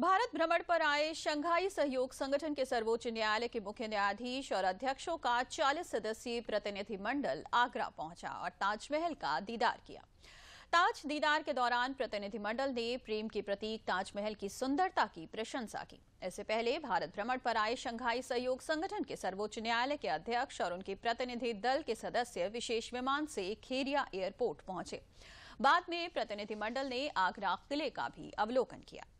भारत भ्रमण पर आए शंघाई सहयोग संगठन के सर्वोच्च न्यायालय के मुख्य न्यायाधीश और अध्यक्षों का 40 सदस्यीय प्रतिनिधि मंडल आगरा पहुंचा और ताजमहल का दीदार किया ताज दीदार के दौरान प्रतिनिधिमंडल ने प्रेम के प्रतीक ताजमहल की सुंदरता की प्रशंसा की इससे पहले भारत भ्रमण पर आए शंघाई सहयोग संगठन के सर्वोच्च न्यायालय के अध्यक्ष और उनके प्रतिनिधि दल के सदस्य विशेष विमान से खेरिया एयरपोर्ट पहुंचे बाद में प्रतिनिधिमंडल ने आगरा किले का भी अवलोकन किया